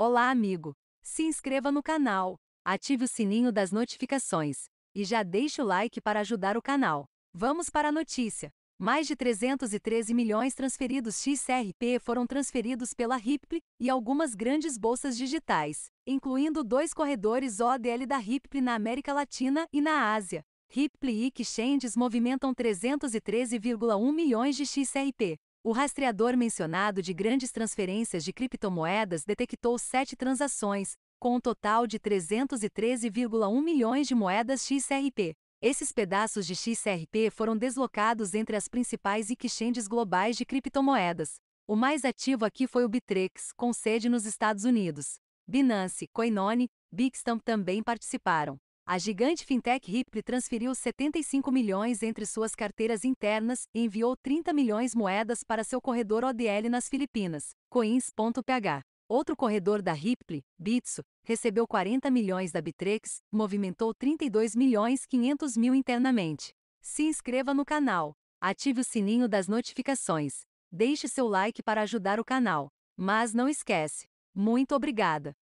Olá, amigo! Se inscreva no canal, ative o sininho das notificações e já deixe o like para ajudar o canal. Vamos para a notícia. Mais de 313 milhões transferidos XRP foram transferidos pela Ripple e algumas grandes bolsas digitais, incluindo dois corredores ODL da Ripple na América Latina e na Ásia. Ripple e exchanges movimentam 313,1 milhões de XRP, o rastreador mencionado de grandes transferências de criptomoedas detectou sete transações, com um total de 313,1 milhões de moedas XRP. Esses pedaços de XRP foram deslocados entre as principais exchanges globais de criptomoedas. O mais ativo aqui foi o Bitrex, com sede nos Estados Unidos. Binance, Coinone, Bitstamp também participaram. A gigante fintech Ripple transferiu 75 milhões entre suas carteiras internas e enviou 30 milhões moedas para seu corredor ODL nas Filipinas, coins.ph. Outro corredor da Ripple, Bitso, recebeu 40 milhões da Bitrex, movimentou 32 milhões 500 mil internamente. Se inscreva no canal, ative o sininho das notificações, deixe seu like para ajudar o canal. Mas não esquece. Muito obrigada!